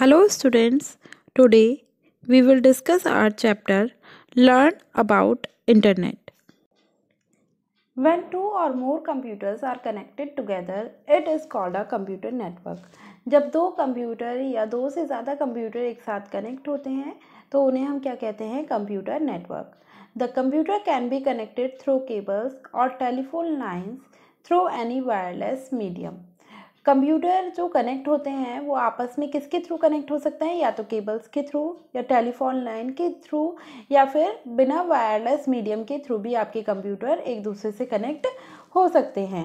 Hello students, today we will discuss our chapter Learn about Internet. When two or more computers are connected together, it is called a computer network. जब दो computer या दो से ज़्यादा computer एक साथ connect होते हैं तो उन्हें हम क्या कहते हैं computer network the computer can be connected through cables और telephone lines through any wireless medium computer जो कनेक्ट होते हैं वो आपस में किसके थ्रू कनेक्ट हो सकते हैं या तो केबल्स के थ्रू या टेलीफोन लाइन के थ्रू या फिर बिना वायरलेस मीडियम के थ्रू भी आपके कंप्यूटर एक दूसरे से कनेक्ट हो सकते हैं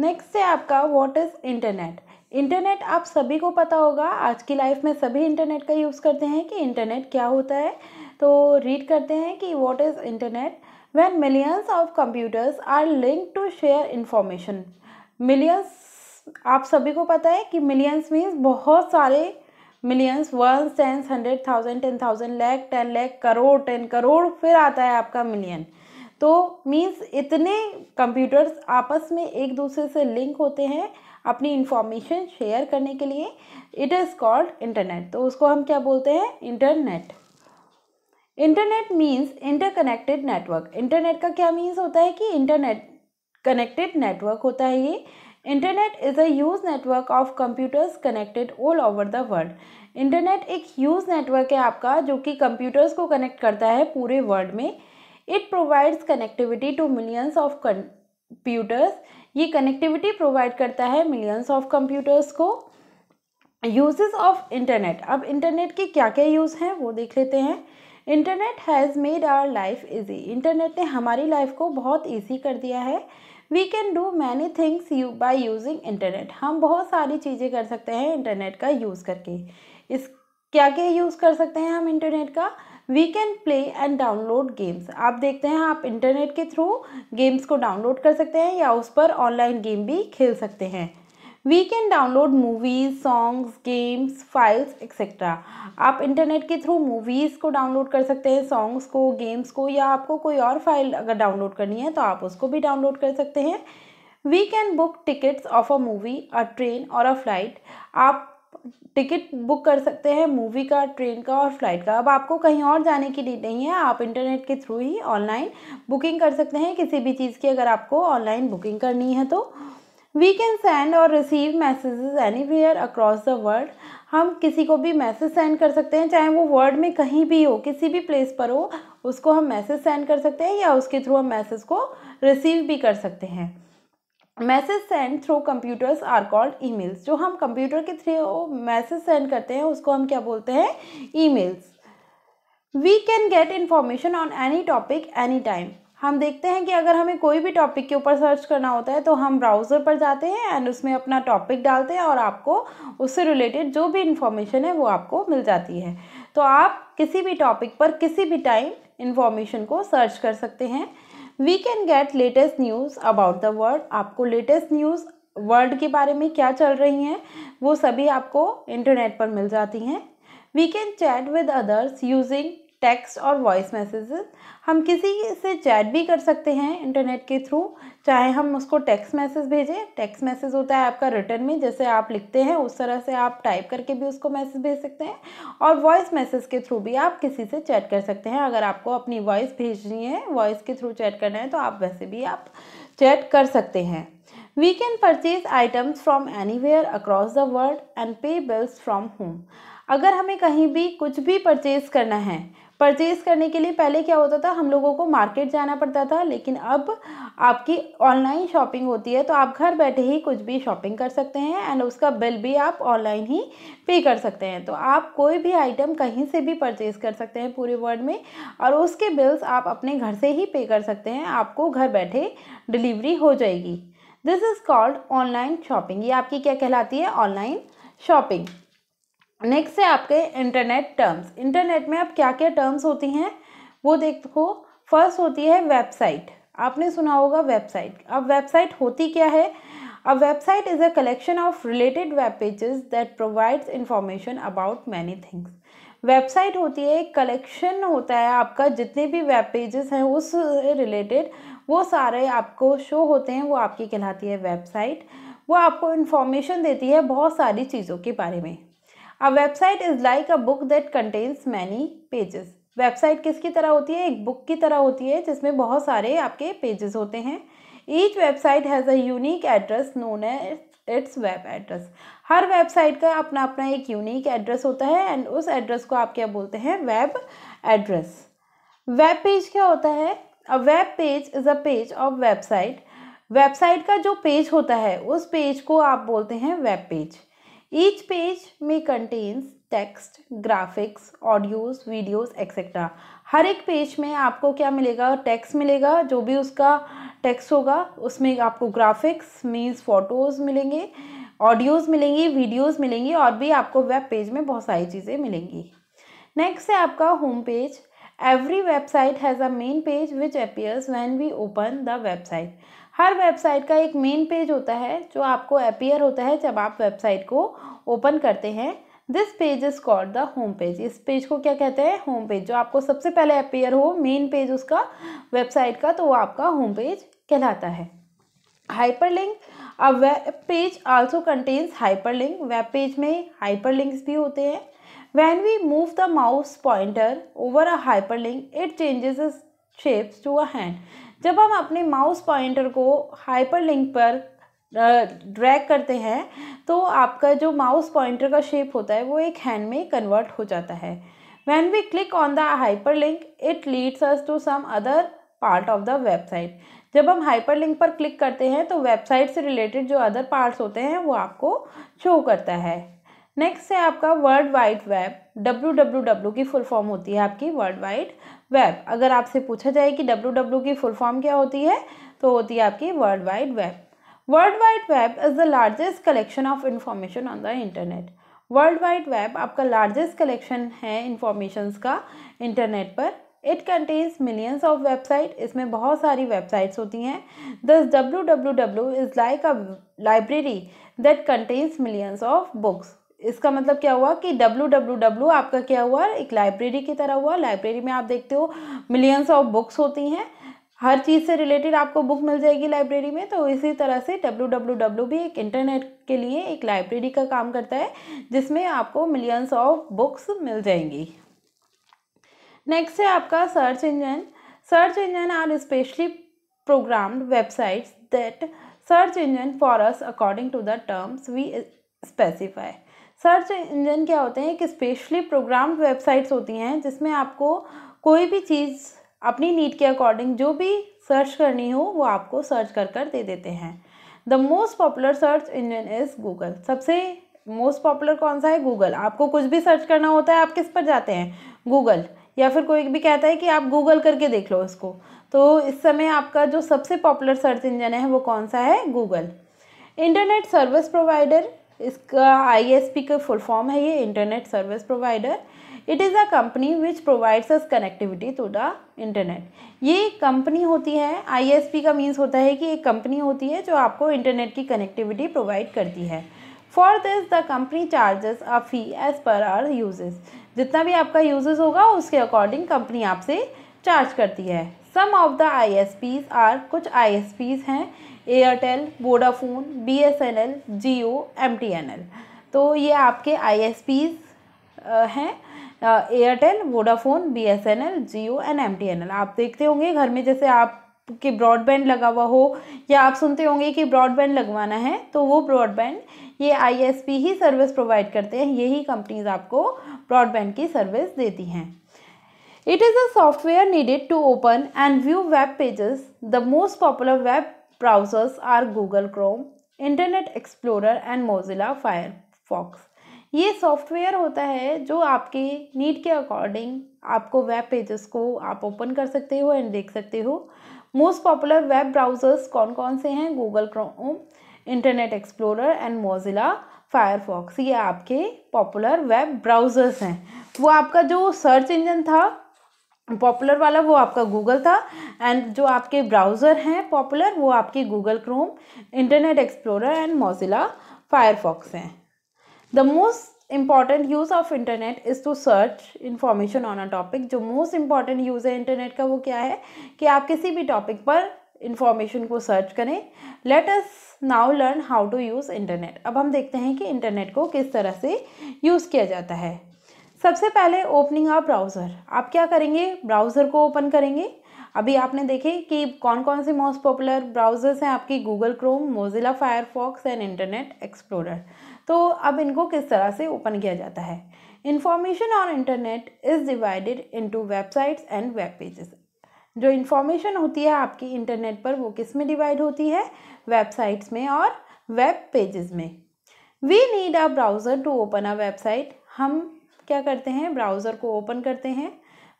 नेक्स्ट है आपका वॉट इज़ इंटरनेट इंटरनेट आप सभी को पता होगा आज की लाइफ में सभी इंटरनेट का यूज़ करते हैं कि इंटरनेट क्या होता है तो रीड करते हैं कि वॉट इज़ इंटरनेट वैन millions of computers are link to share information millions आप सभी को पता है कि मिलियंस मीन्स बहुत सारे millions one tens hundred thousand ten thousand lakh ten lakh crore ten crore फिर आता है आपका मिलियन तो मीन्स इतने कंप्यूटर्स आपस में एक दूसरे से लिंक होते हैं अपनी इंफॉर्मेशन शेयर करने के लिए इट इज़ कॉल्ड इंटरनेट तो उसको हम क्या बोलते हैं internet internet means interconnected network internet का क्या मीन्स होता है कि इंटरनेट कनेक्टेड नेटवर्क होता है ये internet is a huge network of computers connected all over the world internet एक ह्यूज नेटवर्क है आपका जो कि कंप्यूटर्स को कनेक्ट करता है पूरे वर्ल्ड में it provides connectivity to millions of computers ये कनेक्टिविटी प्रोवाइड करता है मिलियंस ऑफ कंप्यूटर्स को यूजेस ऑफ इंटरनेट अब इंटरनेट के क्या क्या यूज़ हैं वो देख लेते हैं internet has made our life easy internet ने हमारी लाइफ को बहुत ईजी कर दिया है we can do many things you by using internet हम बहुत सारी चीज़ें कर सकते हैं इंटरनेट का यूज़ करके इस क्या क्या यूज़ कर सकते हैं हम इंटरनेट का we can play and download games आप देखते हैं आप इंटरनेट के थ्रू गेम्स को डाउनलोड कर सकते हैं या उस पर ऑनलाइन गेम भी खेल सकते हैं we can download movies songs games files etcetera आप इंटरनेट के थ्रू मूवीज़ को डाउनलोड कर सकते हैं सॉन्ग्स को गेम्स को या आपको कोई और फाइल अगर डाउनलोड करनी है तो आप उसको भी डाउनलोड कर सकते हैं we can book tickets of a movie a train और अ फ्लाइट आप टिकट बुक कर सकते हैं मूवी का ट्रेन का और फ्लाइट का अब आपको कहीं और जाने की नीड नहीं है आप इंटरनेट के थ्रू ही ऑनलाइन बुकिंग कर सकते हैं किसी भी चीज़ की अगर आपको ऑनलाइन बुकिंग करनी है तो वी कैन सेंड और receive messages where across the world हम किसी को भी मैसेज सेंड कर सकते हैं चाहे वो वर्ल्ड में कहीं भी हो किसी भी प्लेस पर हो उसको हम मैसेज सेंड कर सकते हैं या उसके थ्रू हम मैसेज को रिसीव भी कर सकते हैं message send through computers are called emails जो हम कंप्यूटर के थ्रू मैसेज सेंड करते हैं उसको हम क्या बोलते हैं emails we can get information on any topic any time हम देखते हैं कि अगर हमें कोई भी टॉपिक के ऊपर सर्च करना होता है तो हम ब्राउज़र पर जाते हैं एंड उसमें अपना टॉपिक डालते हैं और आपको उससे रिलेटेड जो भी इन्फॉर्मेशन है वो आपको मिल जाती है तो आप किसी भी टॉपिक पर किसी भी टाइम इन्फॉर्मेशन को सर्च कर सकते हैं we can get latest news about the world आपको लेटेस्ट न्यूज़ वर्ल्ड के बारे में क्या चल रही हैं वो सभी आपको इंटरनेट पर मिल जाती हैं we can chat with others using text और वॉइस मैसेजेस हम किसी से चैट भी कर सकते हैं इंटरनेट के थ्रू चाहे हम उसको टेक्स्ट मैसेज भेजें टेक्स्ट मैसेज होता है आपका रिटर्न में जैसे आप लिखते हैं उस तरह से आप टाइप करके भी उसको मैसेज भेज सकते हैं और वॉइस मैसेज के थ्रू भी आप किसी से चैट कर सकते हैं अगर आपको अपनी वॉइस भेजनी है वॉइस के थ्रू चैट करना है तो आप वैसे भी आप चैट कर सकते हैं we can purchase items from anywhere across the world and pay bills from home अगर हमें कहीं भी कुछ भी परचेज करना है परचेज करने के लिए पहले क्या होता था हम लोगों को मार्केट जाना पड़ता था लेकिन अब आपकी ऑनलाइन शॉपिंग होती है तो आप घर बैठे ही कुछ भी शॉपिंग कर सकते हैं एंड उसका बिल भी आप ऑनलाइन ही पे कर सकते हैं तो आप कोई भी आइटम कहीं से भी परचेज कर सकते हैं पूरे वर्ल्ड में और उसके बिल्स आप अपने घर से ही पे कर सकते हैं आपको घर बैठे डिलीवरी हो जाएगी this is called online shopping ये आपकी क्या कहलाती है ऑनलाइन शॉपिंग नेक्स्ट है आपके इंटरनेट टर्म्स इंटरनेट में आप क्या क्या टर्म्स होती हैं वो देखो फर्स्ट होती है वेबसाइट आपने सुना होगा वेबसाइट अब वेबसाइट होती क्या है a website is a collection of related web pages that provides information about many things website होती है एक कलेक्शन होता है आपका जितने भी वेब पेजेस हैं उस रिलेटेड वो सारे आपको शो होते हैं वो आपकी कहलाती है वेबसाइट वो आपको इन्फॉर्मेशन देती है बहुत सारी चीज़ों के बारे में a website is like a book that contains many pages website किसकी तरह होती है एक बुक की तरह होती है जिसमें बहुत सारे आपके पेजेस होते हैं each website has a unique address known है इट्स वेब एड्रेस हर वेबसाइट का अपना अपना एक यूनिक एड्रेस होता है एंड उस एड्रेस को आप क्या बोलते हैं वेब एड्रेस वेब पेज क्या होता है a web page is a page of website website का जो पेज होता है उस पेज को आप बोलते हैं web page Each page may contains text graphics audios videos etcetera हर एक पेज में आपको क्या मिलेगा टेक्स्ट मिलेगा जो भी उसका टेक्स्ट होगा उसमें आपको ग्राफिक्स मीन्स फ़ोटोज़ मिलेंगे ऑडियोज़ मिलेंगी वीडियोज़ मिलेंगी और भी आपको वेब पेज में बहुत सारी चीज़ें मिलेंगी नेक्स्ट है आपका home page every website has a main page which appears when we open the website हर वेबसाइट का एक मेन पेज होता है जो आपको अपीयर होता है जब आप वेबसाइट को ओपन करते हैं this page is called the home page इस पेज को क्या कहते हैं होम पेज जो आपको सबसे पहले अपीयर हो मेन पेज उसका वेबसाइट का तो वो आपका होम पेज कहलाता है hyperlink a web page also contains hyperlink web page में हाइपरलिंक्स भी होते हैं when we move the mouse pointer over a hyperlink it changes shapes to a hand जब हम अपने माउस पॉइंटर को हाइपरलिंक पर ड्रैग करते हैं तो आपका जो माउस पॉइंटर का शेप होता है वो एक हैंड में कन्वर्ट हो जाता है when we click on the hyper link it leads us to some other part of the website जब हम हाइपर लिंक पर क्लिक करते हैं तो वेबसाइट से रिलेटेड जो अदर पार्ट्स होते हैं वो आपको शो करता है नेक्स्ट है आपका world wide web W W W की फुल फॉर्म होती है आपकी वर्ल्ड वाइड वेब अगर आपसे पूछा जाए कि डब्ल्यू डब्ल्यू की फुल फॉर्म क्या होती है तो होती है आपकी world wide web world wide web is the largest collection of information on the internet world wide web आपका लार्जेस्ट कलेक्शन है इन्फॉर्मेशंस का इंटरनेट पर it contains millions of website इसमें बहुत सारी वेबसाइट्स होती हैं this W W W is like a library that contains millions of books इसका मतलब क्या हुआ कि डब्लू डब्लू डब्ल्यू आपका क्या हुआ एक लाइब्रेरी की तरह हुआ लाइब्रेरी में आप देखते हो मिलियंस ऑफ बुक्स होती हैं हर चीज़ से रिलेटेड आपको बुक मिल जाएगी लाइब्रेरी में तो इसी तरह से डब्लू डब्लू डब्लू भी एक इंटरनेट के लिए एक लाइब्रेरी का काम करता है जिसमें आपको मिलियंस ऑफ बुक्स मिल जाएंगी नेक्स्ट है आपका search engine search engine are specially programmed websites that search engine for us according to the terms we specify search engine क्या होते हैं एक स्पेशली प्रोग्राम वेबसाइट्स होती हैं जिसमें आपको कोई भी चीज़ अपनी नीड के अकॉर्डिंग जो भी सर्च करनी हो वो आपको सर्च कर कर दे देते हैं the most popular search engine is Google सबसे मोस्ट पॉपुलर कौन सा है गूगल आपको कुछ भी सर्च करना होता है आप किस पर जाते हैं गूगल या फिर कोई भी कहता है कि आप गूगल करके देख लो इसको तो इस समय आपका जो सबसे पॉपुलर सर्च इंजन है वो कौन सा है गूगल इंटरनेट सर्विस प्रोवाइडर इसका आईएसपी का फुल फॉर्म है ये internet service provider it is a company which provides us connectivity to the internet ये कंपनी होती है आईएसपी का मीन्स होता है कि एक कंपनी होती है जो आपको इंटरनेट की कनेक्टिविटी प्रोवाइड करती है for this the company charges a fee as per our uses जितना भी आपका यूजेस होगा उसके अकॉर्डिंग कंपनी आपसे चार्ज करती है some of the I S Ps are कुछ आई एस पीज हैं Airtel Vodafone B S N L Jio M T N L तो ये आपके आई एस पीज हैं Airtel Vodafone B S N L Jio and M T N L आप देखते होंगे घर में जैसे आप कि ब्रॉडबैंड लगा हुआ हो या आप सुनते होंगे कि ब्रॉडबैंड लगवाना है तो वो ब्रॉडबैंड ये आईएसपी ही सर्विस प्रोवाइड करते हैं यही कंपनीज आपको ब्रॉडबैंड की सर्विस देती हैं It is a software needed to open and view web pages. The most popular web browsers are Google Chrome, Internet Explorer and Mozilla Firefox. ये software होता है जो आपके नीड के अकॉर्डिंग आपको वेब पेजेस को आप ओपन कर सकते हो एंड देख सकते हो मोस्ट पॉपुलर वेब ब्राउज़र्स कौन कौन से हैं Google Chrome Internet Explorer and Mozilla Firefox ये आपके पॉपुलर वेब ब्राउज़र्स हैं वो आपका जो सर्च इंजन था पॉपुलर वाला वो आपका गूगल था एंड जो आपके ब्राउज़र हैं पॉपुलर वो आपकी Google Chrome Internet Explorer and Mozilla Firefox हैं the most important use of internet is to search information on a topic जो मोस्ट इम्पॉर्टेंट यूज़ है इंटरनेट का वो क्या है कि आप किसी भी टॉपिक पर इंफॉर्मेशन को सर्च करें let us now learn how to use internet अब हम देखते हैं कि इंटरनेट को किस तरह से यूज़ किया जाता है सबसे पहले ओपनिंग आप ब्राउज़र आप क्या करेंगे ब्राउज़र को ओपन करेंगे अभी आपने देखे कि कौन कौन से मोस्ट पॉपुलर ब्राउज़र्स हैं आपकी Google Chrome Mozilla Firefox and Internet Explorer तो अब इनको किस तरह से ओपन किया जाता है information on internet is divided into websites and web pages जो इन्फॉर्मेशन होती है आपकी इंटरनेट पर वो किस में डिवाइड होती है वेबसाइट्स में और वेब पेजेस में we need a browser to open a website हम क्या करते हैं ब्राउज़र को ओपन करते हैं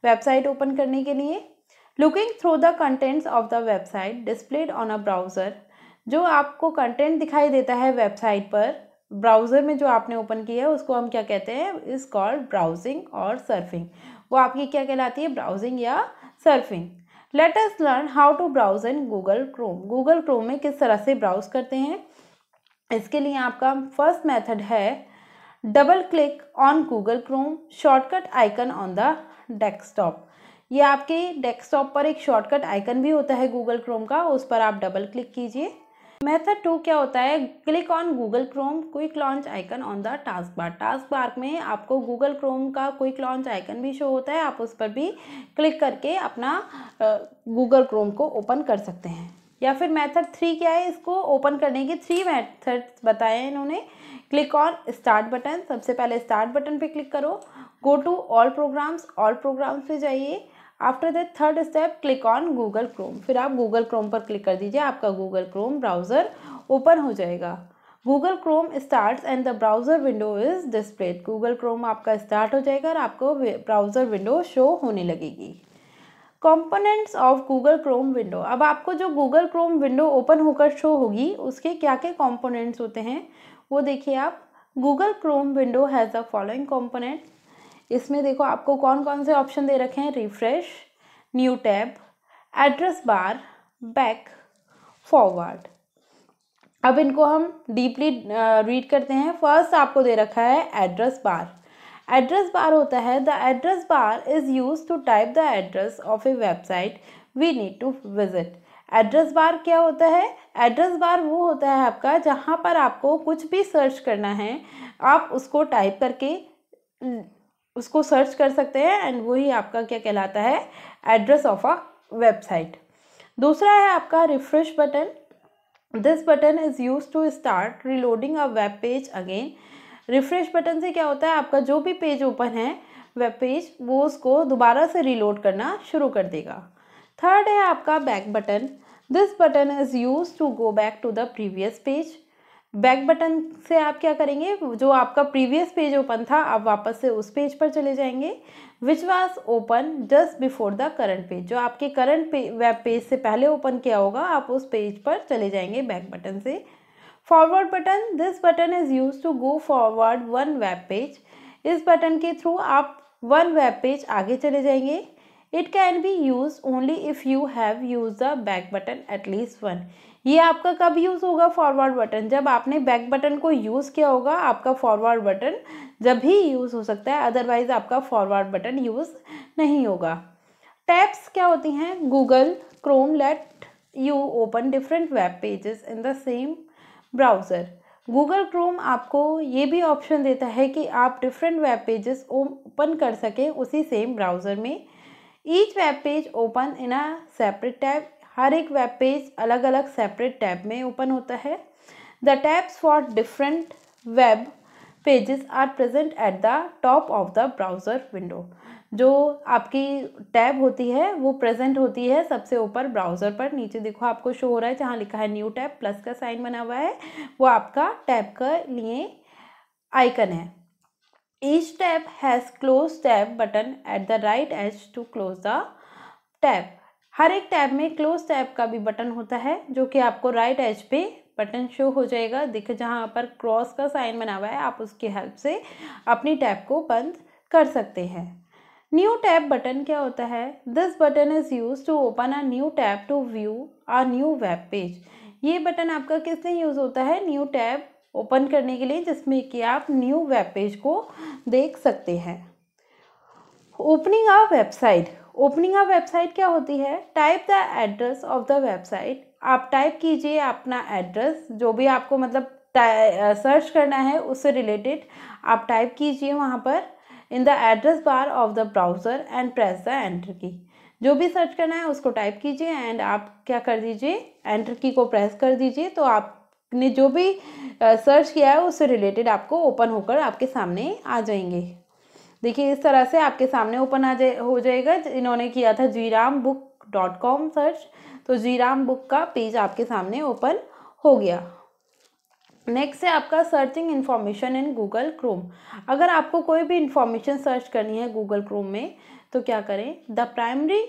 वेबसाइट ओपन करने के लिए looking through the contents of the website displayed on a browser जो आपको कंटेंट दिखाई देता है वेबसाइट पर ब्राउज़र में जो आपने ओपन किया है उसको हम क्या कहते हैं इस कॉल्ड ब्राउजिंग और सर्फिंग वो आपकी क्या कहलाती है ब्राउजिंग या surfing let us learn how to browse in Google Chrome Google Chrome में किस तरह से ब्राउज करते हैं इसके लिए आपका फर्स्ट मेथड है double click on Google Chrome shortcut icon on the desktop ये आपके डेस्कटॉप पर एक शॉर्टकट आइकन भी होता है गूगल क्रोम का उस पर आप डबल क्लिक कीजिए मेथड टू क्या होता है click on Google Chrome quick launch icon on the task bar task bar में आपको गूगल क्रोम का क्विक लॉन्च आइकन भी शो होता है आप उस पर भी क्लिक करके अपना गूगल क्रोम को ओपन कर सकते हैं या फिर मेथड थ्री क्या है इसको ओपन करने के थ्री मेथड्स बताए इन्होंने क्लिक ऑन स्टार्ट बटन सबसे पहले स्टार्ट बटन पे क्लिक करो go to all programs all programs पे जाइए after that third step click on Google Chrome फिर आप गूगल क्रोम पर क्लिक कर दीजिए आपका गूगल क्रोम ब्राउज़र ओपन हो जाएगा Google Chrome start and the browser window is displayed Google Chrome आपका स्टार्ट हो जाएगा और आपको ब्राउज़र विंडो शो होने लगेगी components of Google Chrome window अब आपको जो गूगल क्रोम विंडो ओपन होकर शो होगी उसके क्या क्या कॉम्पोनेंट्स होते हैं वो देखिए आप Google Chrome window has the following component इसमें देखो आपको कौन कौन से ऑप्शन दे रखे हैं refresh new tab address bar back forward अब इनको हम डीपली रीड uh, करते हैं फर्स्ट आपको दे रखा है एड्रेस बार एड्रेस बार होता है the address bar is use to type the address of a website we need to visit address bar क्या होता है एड्रेस बार वो होता है आपका जहाँ पर आपको कुछ भी सर्च करना है आप उसको टाइप करके उसको सर्च कर सकते हैं एंड वही आपका क्या कहलाता है एड्रेस ऑफ अ वेबसाइट दूसरा है आपका refresh button this button is use to start reloading a web page again refresh button से क्या होता है आपका जो भी पेज ओपन है वेब पेज वो उसको दोबारा से रिलोड करना शुरू कर देगा थर्ड है आपका back button this button is use to go back to the previous page back button से आप क्या करेंगे जो आपका प्रीवियस पेज ओपन था आप वापस से उस पेज पर चले जाएंगे which was open just before the current page जो आपके करंट पे, वेब पेज से पहले ओपन किया होगा आप उस पेज पर चले जाएंगे बैक बटन से forward button this button is use to go forward one web page इस बटन के थ्रू आप वन वेब पेज आगे चले जाएंगे it can be use only if you have use the back button at least one ये आपका कब use होगा फॉरवर्ड बटन जब आपने बैक बटन को यूज़ किया होगा आपका फॉरवर्ड बटन जब ही यूज़ हो सकता है अदरवाइज आपका फॉरवर्ड बटन यूज़ नहीं होगा टैब्स क्या होती हैं Google Chrome let you open different web pages in the same browser Google Chrome आपको ये भी ऑप्शन देता है कि आप डिफरेंट वेब पेजेस ओपन कर सकें उसी सेम ब्राउज़र में each web page open in a separate tab हर एक वेब पेज अलग अलग सेपरेट टैब में ओपन होता है the tabs for different web pages are present at the top of the browser window जो आपकी टैब होती है वो प्रेजेंट होती है सबसे ऊपर ब्राउज़र पर नीचे देखो आपको शो हो रहा है जहाँ लिखा है न्यू टैब प्लस का साइन बना हुआ है वो आपका टैब के लिए आइकन है Each tab has close tab button at the right edge to close the tab. हर एक टैब में क्लोज टैब का भी बटन होता है जो कि आपको राइट right एज पे बटन शो हो जाएगा दिख जहाँ पर क्रॉस का साइन बना हुआ है आप उसकी हेल्प से अपनी टैब को बंद कर सकते हैं न्यू टैब बटन क्या होता है this button is use to open a new tab to view a new web page ये बटन आपका किसने यूज़ होता है न्यू टैब ओपन करने के लिए जिसमें कि आप न्यू वेब पेज को देख सकते हैं opening a website opening a website क्या होती है type the address of the website आप टाइप कीजिए अपना एड्रेस जो भी आपको मतलब सर्च करना है उससे रिलेटेड आप टाइप कीजिए वहाँ पर in the address bar of the browser and press the enter key जो भी सर्च करना है उसको टाइप कीजिए एंड आप क्या कर दीजिए एंटर की को प्रेस कर दीजिए तो आप ने जो भी सर्च किया है उससे रिलेटेड आपको ओपन होकर आपके सामने आ जाएंगे देखिए इस तरह से आपके सामने ओपन आ जाए हो जाएगा इन्होंने किया था G Ram book dot com search तो जी राम बुक का पेज आपके सामने ओपन हो गया नेक्स्ट है आपका searching information in Google Chrome अगर आपको कोई भी इन्फॉर्मेशन सर्च करनी है गूगल क्रोम में तो क्या करें the primary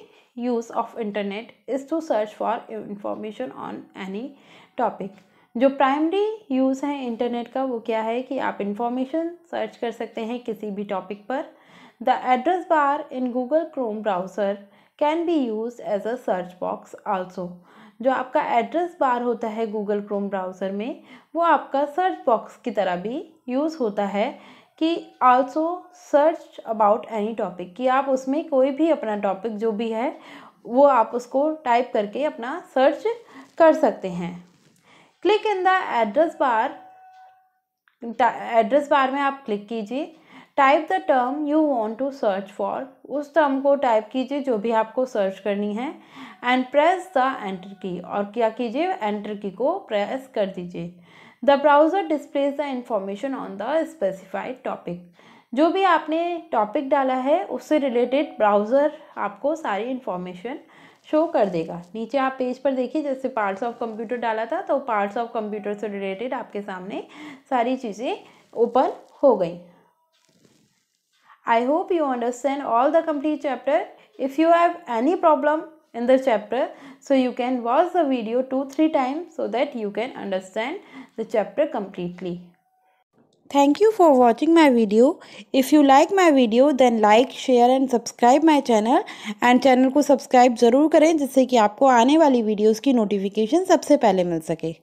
use of internet is to search for information on any topic जो प्राइमरी यूज़ है इंटरनेट का वो क्या है कि आप इंफॉर्मेशन सर्च कर सकते हैं किसी भी टॉपिक पर the address bar in Google Chrome browser can be use as a search box also जो आपका एड्रेस बार होता है गूगल क्रोम ब्राउज़र में वो आपका सर्च बॉक्स की तरह भी यूज़ होता है कि also search about any topic कि आप उसमें कोई भी अपना टॉपिक जो भी है वो आप उसको टाइप करके अपना सर्च कर सकते हैं click in the address bar address bar में आप क्लिक कीजिए type the term you want to search for उस टर्म को टाइप कीजिए जो भी आपको सर्च करनी है एंड प्रेस द एंटर की और क्या कीजिए एंटर की को प्रेस कर दीजिए the browser displays the information on the specified topic जो भी आपने टॉपिक डाला है उससे रिलेटेड ब्राउज़र आपको सारी इन्फॉर्मेशन शो कर देगा नीचे आप पेज पर देखिए जैसे पार्ट्स ऑफ कंप्यूटर डाला था तो पार्ट्स ऑफ कंप्यूटर से रिलेटेड आपके सामने सारी चीज़ें ओपन हो गई I hope you understand all the complete chapter if you have any problem in the chapter so you can watch the video two three times so that you can understand the chapter completely Thank you for watching my video. If you like my video then like, share and subscribe my channel and channel को subscribe ज़रूर करें जिससे कि आपको आने वाली videos की notification सबसे पहले मिल सके